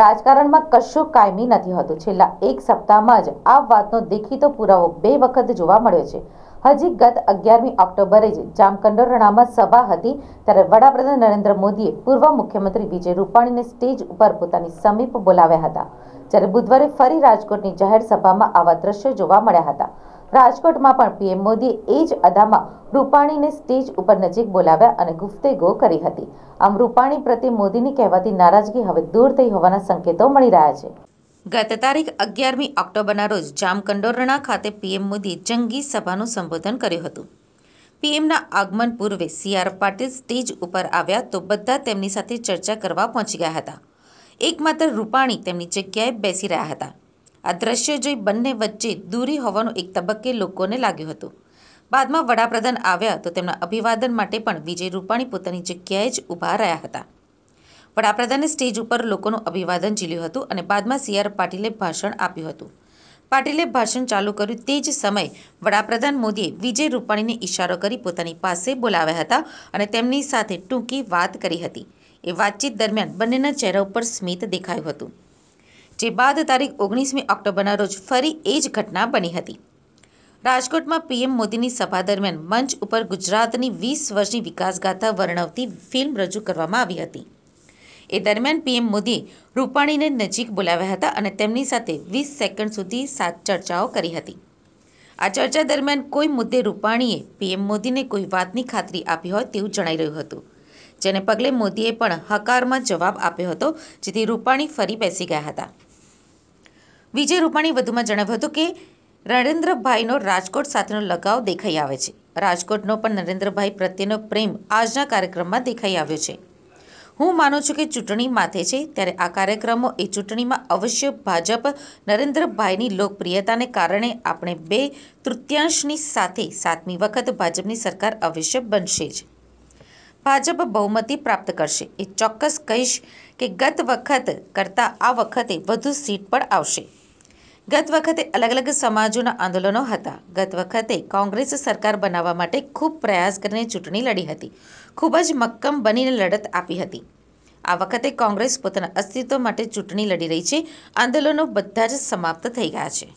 રાજકારણમાં કશું કાયમી નથી હોતું છેલ્લા એક સપ્તાહમાં જ આ વાતનો દેખીતો પુરાવો બે વખત જોવા મળ્યો છે હજી ગત અગિયારમી ઓક્ટોબરે જ જામકંડોરણામાં સભા હતી ત્યારે વડાપ્રધાન નરેન્દ્ર મોદીએ પૂર્વ મુખ્યમંત્રી વિજય રૂપાણીને સ્ટેજ ઉપર પોતાની સમીપ બોલાવ્યા હતા જ્યારે બુધવારે ફરી રાજકોટની જાહેર સભામાં આવા દ્રશ્યો જોવા મળ્યા હતા રાજકોટમાં પણ પીએમ મોદી એ જ અદામાં રૂપાણીને સ્ટેજ ઉપર નજીક બોલાવ્યા અને ગુફ્તેગો કરી હતી આમ રૂપાણી પ્રત્યે મોદીની કહેવાતી નારાજગી હવે દૂર થઈ હોવાના સંકેતો મળી રહ્યા છે ગત તારીખ અગિયારમી ઓક્ટોબરના રોજ જામકંડોરણા ખાતે પીએમ મોદીએ જંગી સભાનું સંબોધન કર્યું હતું પીએમના આગમન પૂર્વે સી આર પાટીલ સ્ટેજ ઉપર આવ્યા તો બધા તેમની સાથે ચર્ચા કરવા પહોંચી ગયા હતા એકમાત્ર રૂપાણી તેમની જગ્યાએ બેસી રહ્યા હતા આ દ્રશ્યો જોઈ બંને વચ્ચે દૂરી હોવાનું એક તબક્કે લોકોને લાગ્યું હતું બાદમાં વડાપ્રધાન આવ્યા તો તેમના અભિવાદન માટે પણ વિજય રૂપાણી પોતાની જગ્યાએ જ ઊભા રહ્યા હતા વડાપ્રધાને સ્ટેજ ઉપર લોકોનું અભિવાદન ઝીલ્યું હતું અને બાદમાં સી આર પાટીલે ભાષણ આપ્યું હતું પાટીલે ભાષણ ચાલુ કર્યું તે જ સમયે વડાપ્રધાન મોદીએ વિજય રૂપાણીને ઇશારો કરી પોતાની પાસે બોલાવ્યા હતા અને તેમની સાથે ટૂંકી વાત કરી હતી એ વાતચીત દરમિયાન બંનેના ચહેરા ઉપર સ્મિત દેખાયું હતું જે બાદ તારીખ ઓગણીસમી ઓક્ટોબરના રોજ ફરી એ જ ઘટના બની હતી રાજકોટમાં પીએમ મોદીની સભા દરમિયાન મંચ ઉપર ગુજરાતની વીસ વર્ષની વિકાસગાથા વર્ણવતી ફિલ્મ રજૂ કરવામાં આવી હતી એ દરમિયાન પીએમ મોદીએ રૂપાણીને નજીક બોલાવ્યા હતા અને તેમની સાથે વીસ સેકન્ડ સુધી સાત ચર્ચાઓ કરી હતી આ ચર્ચા દરમિયાન કોઈ મુદ્દે રૂપાણીએ પીએમ મોદીને કોઈ વાતની ખાતરી આપી હોય તેવું જણાઈ રહ્યું હતું જેને પગલે મોદીએ પણ હકારમાં જવાબ આપ્યો હતો જેથી રૂપાણી ફરી બેસી ગયા હતા વિજય રૂપાણી વધુમાં જણાવ્યું હતું કે નરેન્દ્રભાઈનો રાજકોટ સાથેનો લગાવ દેખાઈ આવે છે રાજકોટનો પણ નરેન્દ્રભાઈ પ્રત્યેનો પ્રેમ આજના કાર્યક્રમમાં દેખાઈ આવ્યો છે હું માનું છું કે ચૂંટણી માથે છે ત્યારે આ કાર્યક્રમો એ ચૂંટણીમાં અવશ્ય ભાજપ નરેન્દ્રભાઈની લોકપ્રિયતાને કારણે આપણે બે તૃતીયાંશની સાથે સાતમી વખત ભાજપની સરકાર અવશ્ય બનશે જ ભાજપ બહુમતી પ્રાપ્ત કરશે એ ચોક્કસ કહીશ કે ગત વખત કરતાં આ વખતે વધુ સીટ પણ આવશે ગત વખતે અલગ અલગ સમાજોના આંદોલનો હતા ગત વખતે કોંગ્રેસ સરકાર બનાવવા માટે ખૂબ પ્રયાસ કરીને ચૂંટણી લડી હતી ખૂબ જ મક્કમ બનીને લડત આપી હતી આ વખતે કોંગ્રેસ પોતાના અસ્તિત્વ માટે ચૂંટણી લડી રહી છે આંદોલનો બધા જ સમાપ્ત થઈ ગયા છે